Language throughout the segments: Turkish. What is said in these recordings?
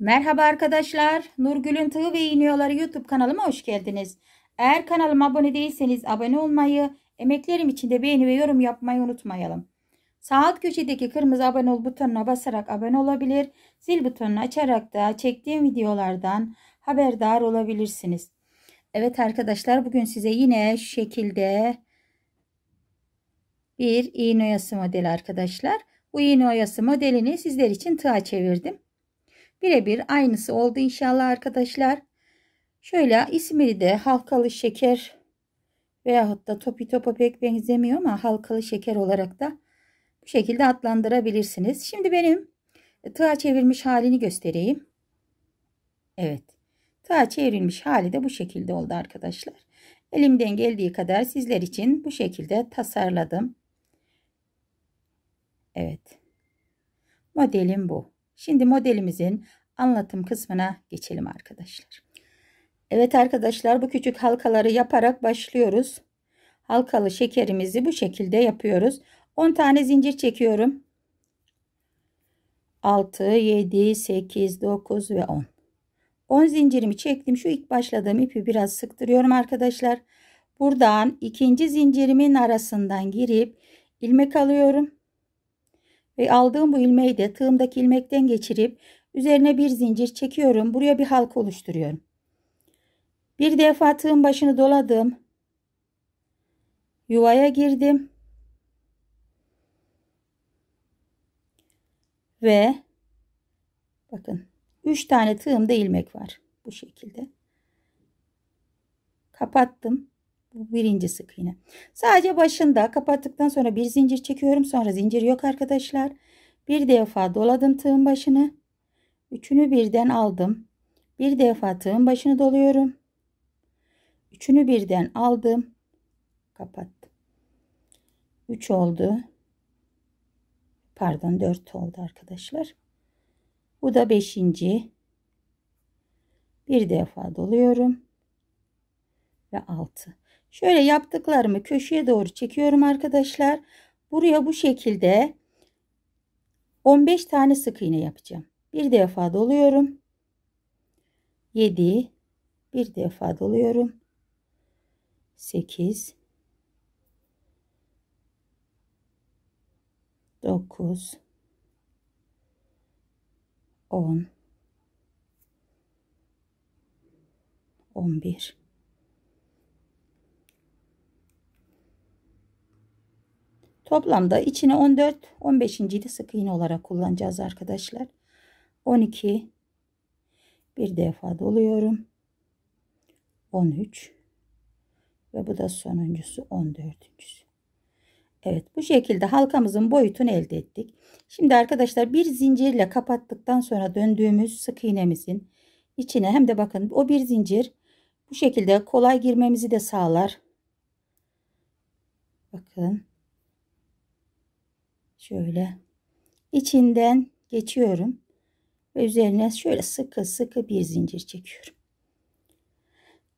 Merhaba arkadaşlar. Nurgül'ün Tığ ve İğniyorları YouTube kanalıma hoş geldiniz. Eğer kanalıma abone değilseniz abone olmayı, emeklerim için de beğeni ve yorum yapmayı unutmayalım. Saat köşedeki kırmızı abone ol butonuna basarak abone olabilir, zil butonunu açarak da çektiğim videolardan haberdar olabilirsiniz. Evet arkadaşlar bugün size yine şu şekilde bir iğne oyası modeli arkadaşlar. Bu iğne oyası modelini sizler için tığa çevirdim. Birebir aynısı oldu inşallah arkadaşlar. Şöyle ismini de halkalı şeker veyahut da topi topa pek benzemiyor ama halkalı şeker olarak da bu şekilde adlandırabilirsiniz. Şimdi benim e, tığa çevirmiş halini göstereyim. Evet. Tığa çevrilmiş hali de bu şekilde oldu arkadaşlar. Elimden geldiği kadar sizler için bu şekilde tasarladım. Evet. Modelim bu. Şimdi modelimizin anlatım kısmına geçelim arkadaşlar. Evet arkadaşlar bu küçük halkaları yaparak başlıyoruz. Halkalı şekerimizi bu şekilde yapıyoruz. 10 tane zincir çekiyorum. 6, 7, 8, 9 ve 10. 10 zincirimi çektim. Şu ilk başladığım ipi biraz sıktırıyorum arkadaşlar. Buradan ikinci zincirimin arasından girip ilmek alıyorum ve aldığım bu ilmeği de tığımdaki ilmekten geçirip üzerine bir zincir çekiyorum. Buraya bir halka oluşturuyorum. Bir defa tığım başını doladım. Yuvaya girdim. Ve bakın 3 tane tığımda ilmek var bu şekilde. Kapattım. Bu birinci sık iğne. Sadece başında kapattıktan sonra bir zincir çekiyorum. Sonra zincir yok arkadaşlar. Bir defa doladım tığın başını. Üçünü birden aldım. Bir defa tığın başını doluyorum. Üçünü birden aldım. Kapattım. Üç oldu. Pardon dört oldu arkadaşlar. Bu da beşinci. Bir defa doluyorum ve 6. Şöyle yaptıklarımı köşeye doğru çekiyorum arkadaşlar. Buraya bu şekilde 15 tane sık iğne yapacağım. Bir defa doluyorum. 7 bir defa doluyorum. 8 9 10 11 Toplamda içine 14 15. de sık iğne olarak kullanacağız arkadaşlar. 12 bir defa doluyorum. 13 ve bu da sonuncusu 14. Evet bu şekilde halkamızın boyutunu elde ettik. Şimdi arkadaşlar bir zincirle kapattıktan sonra döndüğümüz sık iğnemizin içine hem de bakın o bir zincir bu şekilde kolay girmemizi de sağlar. Bakın Şöyle içinden geçiyorum. Ve üzerine şöyle sıkı sıkı bir zincir çekiyorum.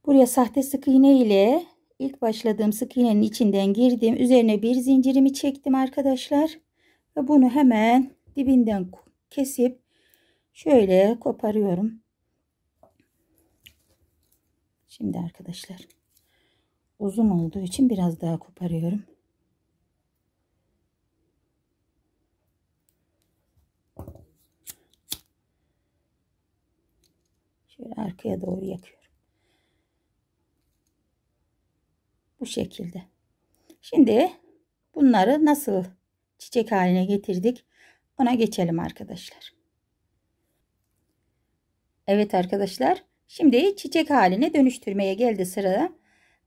Buraya sahte sık iğne ile ilk başladığım sık iğnenin içinden girdim. Üzerine bir zincirimi çektim arkadaşlar. Ve bunu hemen dibinden kesip şöyle koparıyorum. Şimdi arkadaşlar uzun olduğu için biraz daha koparıyorum. Şöyle arkaya doğru yakıyorum. Bu şekilde. Şimdi bunları nasıl çiçek haline getirdik ona geçelim arkadaşlar. Evet arkadaşlar şimdi çiçek haline dönüştürmeye geldi sıra.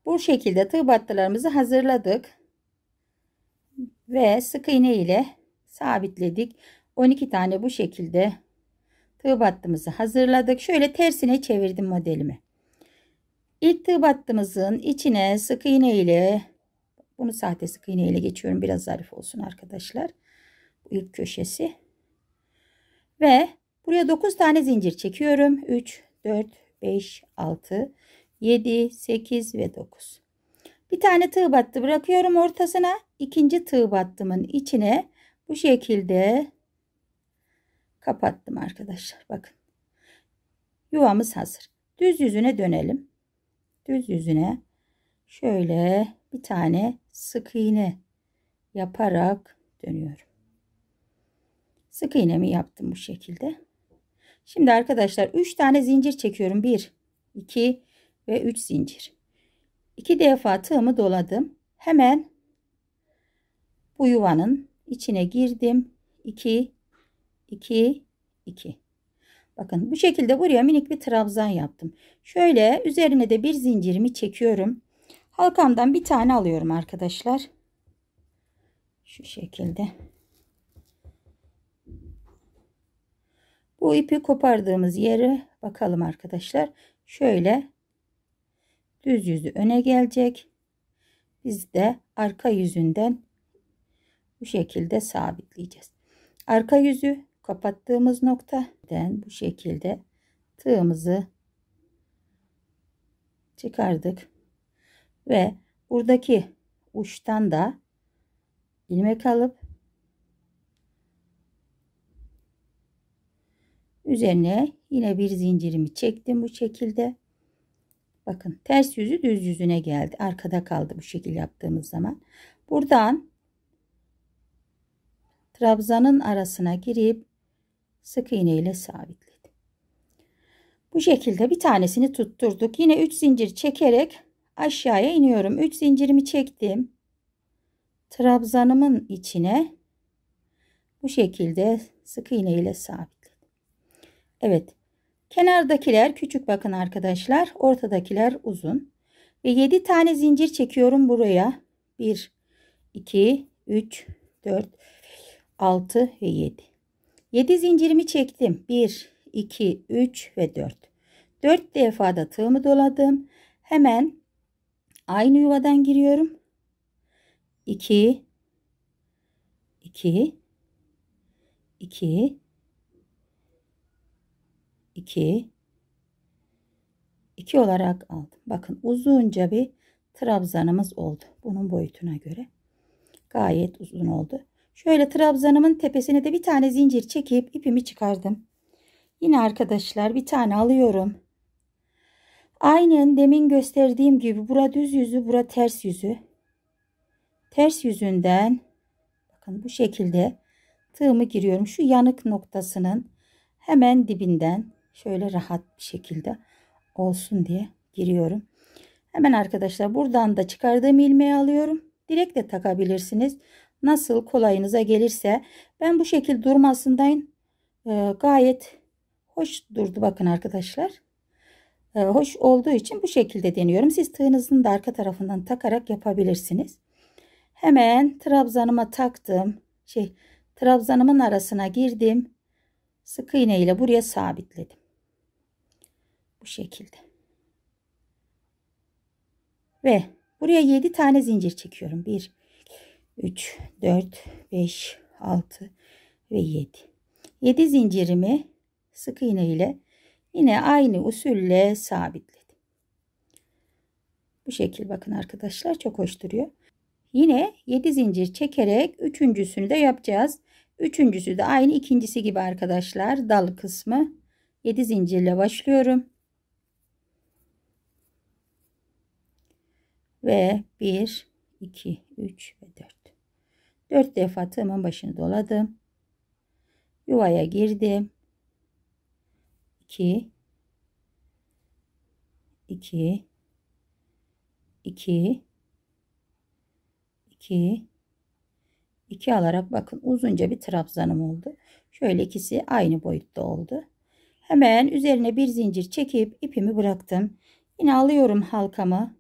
Bu şekilde tığ battılarımızı hazırladık. Ve sık iğne ile sabitledik. 12 tane bu şekilde tığ battımızı hazırladık. Şöyle tersine çevirdim modelimi. İlk tığ battımızın içine sık iğne ile bunu sahte sık iğne ile geçiyorum. Biraz zarif olsun arkadaşlar. Bu ilk köşesi. Ve buraya 9 tane zincir çekiyorum. 3, 4, 5, 6, 7, 8 ve 9. Bir tane tığ battı bırakıyorum ortasına. ikinci tığ battımın içine bu şekilde kapattım arkadaşlar. Bakın. Yuvamız hazır. Düz yüzüne dönelim. Düz yüzüne şöyle bir tane sık iğne yaparak dönüyorum. Sık iğnemi yaptım bu şekilde. Şimdi arkadaşlar 3 tane zincir çekiyorum. 1, 2 ve 3 zincir. 2 defa tığımı doladım. Hemen bu yuvanın içine girdim. 2 2, 2. Bakın bu şekilde buraya minik bir trabzan yaptım. Şöyle üzerine de bir zincirimi çekiyorum. Halkamdan bir tane alıyorum arkadaşlar. Şu şekilde. Bu ipi kopardığımız yeri bakalım arkadaşlar. Şöyle düz yüzü öne gelecek. Biz de arka yüzünden bu şekilde sabitleyeceğiz. Arka yüzü kapattığımız noktadan bu şekilde tığımızı çıkardık ve buradaki uçtan da ilmek alıp üzerine yine bir zincirimi çektim bu şekilde bakın ters yüzü düz yüzüne geldi arkada kaldı bu şekilde yaptığımız zaman buradan trabzanın arasına girip sık iğneyle ile sabitledim. Bu şekilde bir tanesini tutturduk. Yine 3 zincir çekerek aşağıya iniyorum. 3 zincirimi çektim. Trabzanımın içine bu şekilde sık iğneyle sabitledim. Evet. Kenardakiler küçük bakın arkadaşlar. Ortadakiler uzun. Ve 7 tane zincir çekiyorum buraya. 1 2 3 4 6 ve 7. 7 zincirimi çektim. 1, 2, 3 ve 4. 4 defa da tığımı doladım. Hemen aynı yuvadan giriyorum. 2 2 2 2 2 olarak aldım. Bakın uzunca bir trabzanımız oldu. Bunun boyutuna göre gayet uzun oldu. Şöyle trabzanımın tepesine de bir tane zincir çekip ipimi çıkardım. Yine arkadaşlar bir tane alıyorum. Aynen demin gösterdiğim gibi bura düz yüzü bura ters yüzü. Ters yüzünden bakın bu şekilde tığımı giriyorum. Şu yanık noktasının hemen dibinden şöyle rahat bir şekilde olsun diye giriyorum. Hemen arkadaşlar buradan da çıkardığım ilmeği alıyorum. Direkt de takabilirsiniz. Nasıl kolayınıza gelirse ben bu şekil durmasındayım. Ee, gayet hoş durdu bakın arkadaşlar. Ee, hoş olduğu için bu şekilde deniyorum. Siz tığınızın da arka tarafından takarak yapabilirsiniz. Hemen trabzanıma taktım. Şey trabzanımın arasına girdim. Sık iğne ile buraya sabitledim. Bu şekilde. Ve buraya 7 tane zincir çekiyorum. 1 3, 4, 5, 6 ve 7. 7 zincirimi sık iğne ile yine aynı usulle sabitledim. Bu şekil bakın arkadaşlar çok hoş duruyor. Yine 7 zincir çekerek üçüncüsünü de yapacağız. Üçüncüsü de aynı ikincisi gibi arkadaşlar. Dal kısmı 7 zincirle başlıyorum. Ve 1, 2, 3 ve 4. 4 defa tığımın başını doladım. Yuvaya girdim. 2 2 2 2 2 alarak bakın uzunca bir trabzanım oldu. Şöyle ikisi aynı boyutta oldu. Hemen üzerine bir zincir çekip ipimi bıraktım. Yine alıyorum halkamı.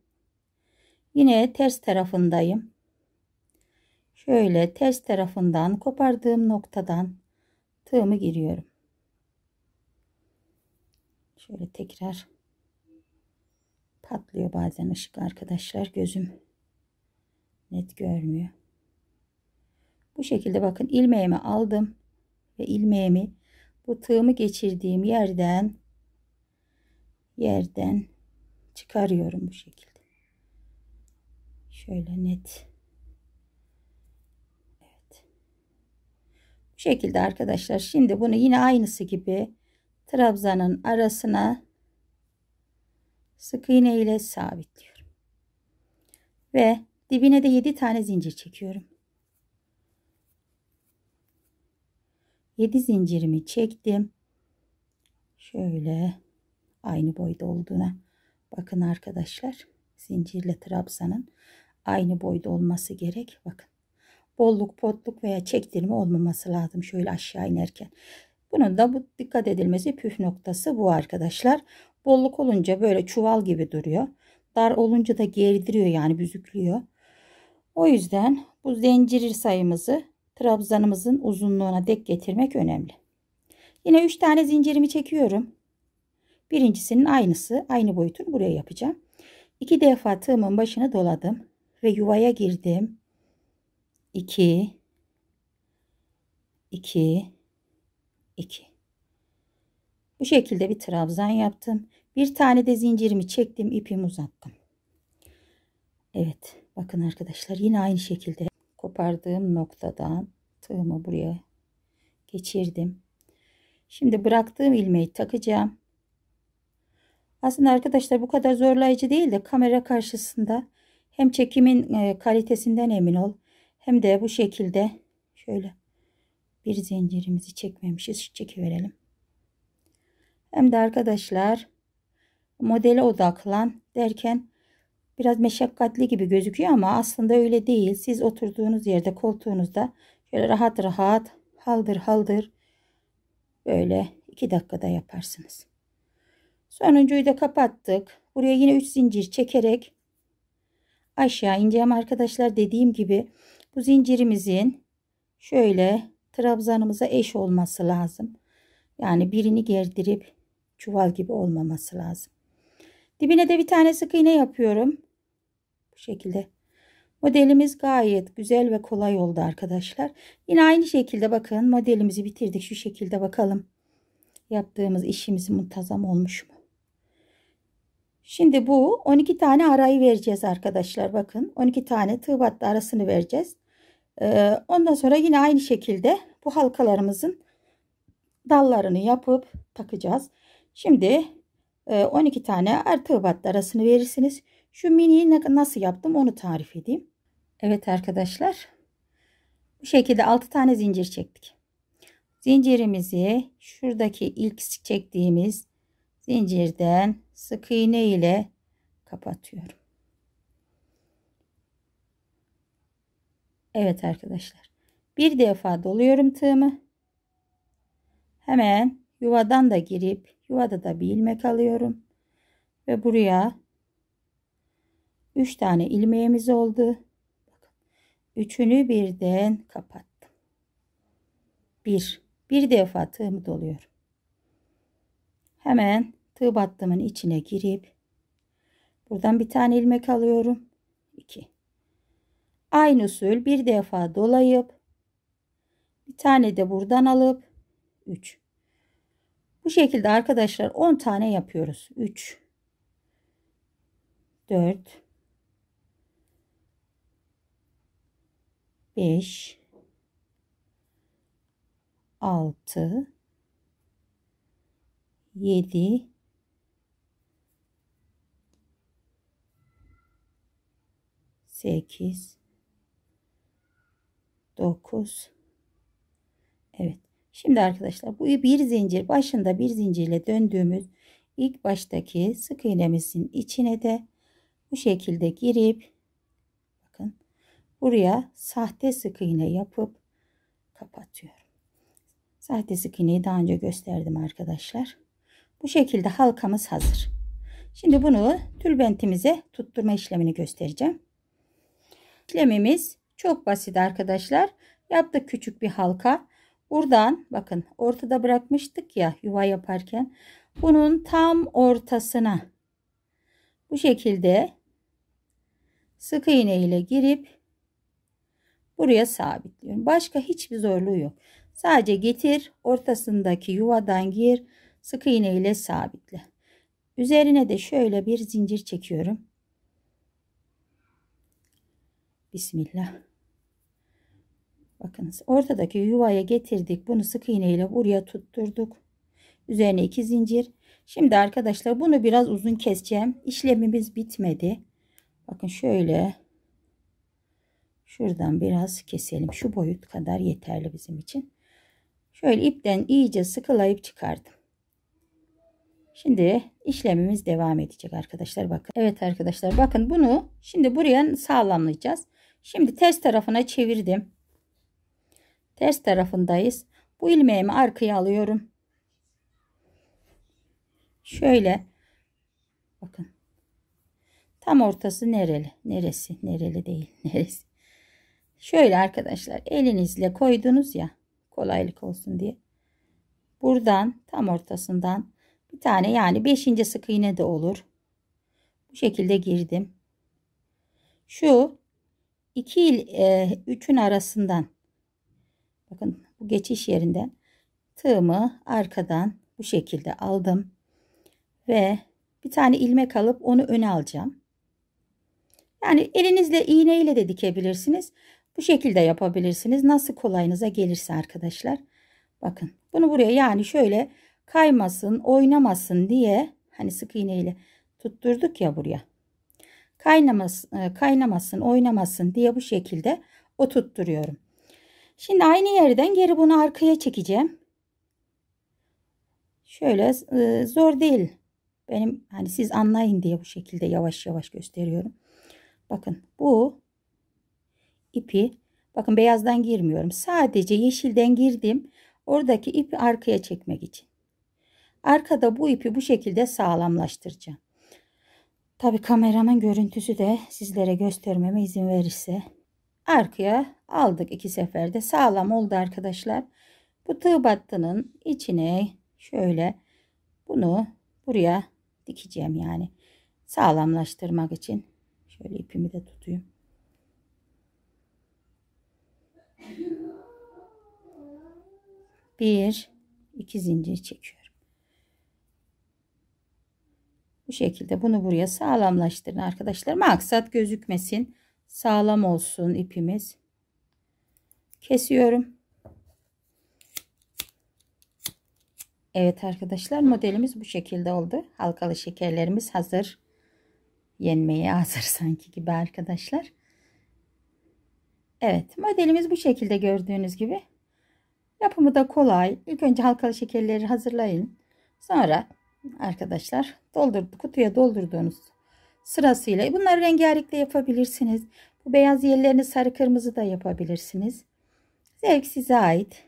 Yine ters tarafındayım şöyle ters tarafından kopardığım noktadan tığımı giriyorum. Şöyle tekrar patlıyor bazen ışık arkadaşlar gözüm net görmüyor. Bu şekilde bakın ilmeğimi aldım ve ilmeğimi bu tığımı geçirdiğim yerden yerden çıkarıyorum bu şekilde. Şöyle net şekilde arkadaşlar şimdi bunu yine aynısı gibi trabzanın arasına sık iğne ile sabitliyorum. Ve dibine de 7 tane zincir çekiyorum. 7 zincirimi çektim. Şöyle aynı boyda olduğuna bakın arkadaşlar. Zincirle trabzanın aynı boyda olması gerek. Bakın bolluk, potluk veya çektirme olmaması lazım şöyle aşağı inerken. Bunun da bu dikkat edilmesi püf noktası bu arkadaşlar. Bolluk olunca böyle çuval gibi duruyor. Dar olunca da gerdiriyor yani büzüklüyor. O yüzden bu zincir sayımızı trabzanımızın uzunluğuna dek getirmek önemli. Yine 3 tane zincirimi çekiyorum. Birincisinin aynısı aynı boyutunu buraya yapacağım. 2 defa tığımın başını doladım ve yuvaya girdim. 2 2 2 Bu şekilde bir trabzan yaptım. Bir tane de zincirimi çektim, ipimi uzattım. Evet, bakın arkadaşlar yine aynı şekilde kopardığım noktadan tığımı buraya geçirdim. Şimdi bıraktığım ilmeği takacağım. Aslında arkadaşlar bu kadar zorlayıcı değil de kamera karşısında hem çekimin e, kalitesinden emin ol hem de bu şekilde şöyle bir zincirimizi çekmemişiz. Çekiverelim. Hem de arkadaşlar modele odaklan derken biraz meşakkatli gibi gözüküyor ama aslında öyle değil. Siz oturduğunuz yerde koltuğunuzda şöyle rahat rahat haldır haldır böyle 2 dakikada yaparsınız. Sonuncuyu da kapattık. Buraya yine 3 zincir çekerek aşağı ineceğim arkadaşlar dediğim gibi bu zincirimizin şöyle trabzanımıza eş olması lazım. Yani birini gerdirip çuval gibi olmaması lazım. Dibine de bir tane sık iğne yapıyorum. Bu şekilde. Modelimiz gayet güzel ve kolay oldu arkadaşlar. Yine aynı şekilde bakın modelimizi bitirdik. Şu şekilde bakalım. Yaptığımız işimiz muntazam olmuş mu? Şimdi bu 12 tane arayı vereceğiz arkadaşlar. Bakın 12 tane tığ battı arasını vereceğiz. Ee, ondan sonra yine aynı şekilde bu halkalarımızın dallarını yapıp takacağız. Şimdi 12 e, tane artı battı arasını verirsiniz. Şu miniyi nasıl yaptım onu tarif edeyim. Evet arkadaşlar. Bu şekilde 6 tane zincir çektik. Zincirimizi şuradaki ilk çektiğimiz zincirden sık iğne ile kapatıyorum. Evet arkadaşlar. Bir defa doluyorum tığımı. Hemen yuvadan da girip yuvada da bir ilmek alıyorum. Ve buraya 3 tane ilmeğimiz oldu. Üçünü birden kapattım. Bir. Bir defa tığımı doluyorum. Hemen tığ battımın içine girip buradan bir tane ilmek alıyorum. 2 Aynı usul bir defa dolayıp bir tane de buradan alıp 3. Bu şekilde arkadaşlar 10 tane yapıyoruz. 3 4 5 6 7 8 9 Evet şimdi arkadaşlar bu bir zincir başında bir zincirle döndüğümüz ilk baştaki sık iğnemizin içine de bu şekilde girip bakın buraya sahte sık iğne yapıp kapatıyorum. Sahte sık iğneyi daha önce gösterdim arkadaşlar. Bu şekilde halkamız hazır. Şimdi bunu tülbentimize tutturma işlemini göstereceğim. İşlemimiz çok basit arkadaşlar. Yaptık küçük bir halka. Buradan bakın ortada bırakmıştık ya yuva yaparken. Bunun tam ortasına bu şekilde sık iğne ile girip buraya sabitliyorum. Başka hiçbir zorluğu yok. Sadece getir ortasındaki yuvadan gir sık iğne ile sabitle. Üzerine de şöyle bir zincir çekiyorum. Bismillah. Bakınız ortadaki yuvaya getirdik. Bunu sık iğne ile buraya tutturduk. Üzerine iki zincir. Şimdi arkadaşlar bunu biraz uzun keseceğim. İşlemimiz bitmedi. Bakın şöyle. Şuradan biraz keselim. Şu boyut kadar yeterli bizim için. Şöyle ipten iyice sıkılayıp çıkardım. Şimdi işlemimiz devam edecek arkadaşlar bakın. Evet arkadaşlar bakın bunu şimdi buraya sağlamlayacağız. Şimdi ters tarafına çevirdim. Ters tarafındayız. Bu ilmeğimi arkaya alıyorum. Şöyle bakın. Tam ortası nereli? Neresi? Nereli değil. Neresi? Şöyle arkadaşlar elinizle koydunuz ya kolaylık olsun diye. Buradan tam ortasından bir tane yani beşinci sık iğne de olur. Bu şekilde girdim. Şu iki il 3'ün e, arasından bakın bu geçiş yerinden tığımı arkadan bu şekilde aldım ve bir tane ilmek alıp onu öne alacağım. Yani elinizle iğneyle de dikebilirsiniz. Bu şekilde yapabilirsiniz. Nasıl kolayınıza gelirse arkadaşlar. Bakın bunu buraya yani şöyle kaymasın, oynamasın diye hani sık iğneyle tutturduk ya buraya. Kaynamasın, e, kaynamasın, oynamasın diye bu şekilde oturtturuyorum. Şimdi aynı yerden geri bunu arkaya çekeceğim. Şöyle e, zor değil. Benim hani siz anlayın diye bu şekilde yavaş yavaş gösteriyorum. Bakın bu ipi bakın beyazdan girmiyorum. Sadece yeşilden girdim. Oradaki ipi arkaya çekmek için. Arkada bu ipi bu şekilde sağlamlaştıracağım. Tabi kameramın görüntüsü de sizlere göstermeme izin verirse. Arkaya aldık iki seferde. Sağlam oldu arkadaşlar. Bu tığ battının içine şöyle bunu buraya dikeceğim yani. Sağlamlaştırmak için. Şöyle ipimi de tutayım. Bir, iki zincir çekiyorum. Bu şekilde bunu buraya sağlamlaştırın arkadaşlar. Maksat gözükmesin. Sağlam olsun ipimiz. Kesiyorum. Evet arkadaşlar modelimiz bu şekilde oldu. Halkalı şekerlerimiz hazır. Yenmeye hazır sanki gibi arkadaşlar. Evet modelimiz bu şekilde gördüğünüz gibi. Yapımı da kolay. İlk önce halkalı şekerleri hazırlayın. Sonra arkadaşlar. Doldurdu, kutuya doldurduğunuz sırasıyla. Bunları rengarenk de yapabilirsiniz. Bu beyaz yerlerini sarı kırmızı da yapabilirsiniz. Zevk size ait.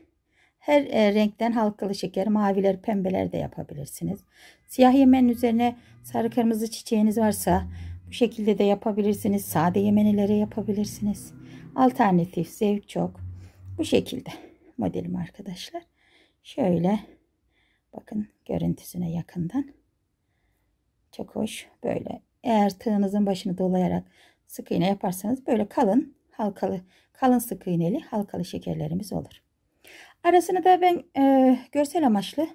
Her e, renkten halkalı şeker, maviler, pembeler de yapabilirsiniz. Siyah yemenin üzerine sarı kırmızı çiçeğiniz varsa bu şekilde de yapabilirsiniz. Sade yemenilere yapabilirsiniz. Alternatif zevk çok. Bu şekilde modelim arkadaşlar. Şöyle Bakın görüntüsüne yakından. Çok hoş. Böyle eğer tığınızın başını dolayarak sık iğne yaparsanız böyle kalın halkalı kalın sık iğneli halkalı şekerlerimiz olur. Arasını da ben e, görsel amaçlı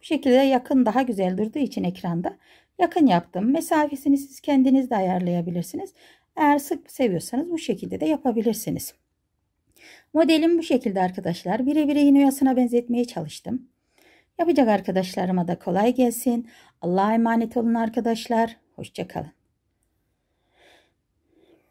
bu şekilde yakın daha güzel durduğu için ekranda yakın yaptım. Mesafesini siz kendiniz de ayarlayabilirsiniz. Eğer sık seviyorsanız bu şekilde de yapabilirsiniz. Modelim bu şekilde arkadaşlar. Birebir iğne uyasına benzetmeye çalıştım. Yapacak arkadaşlarıma da kolay gelsin. Allah'a emanet olun arkadaşlar. Hoşçakalın.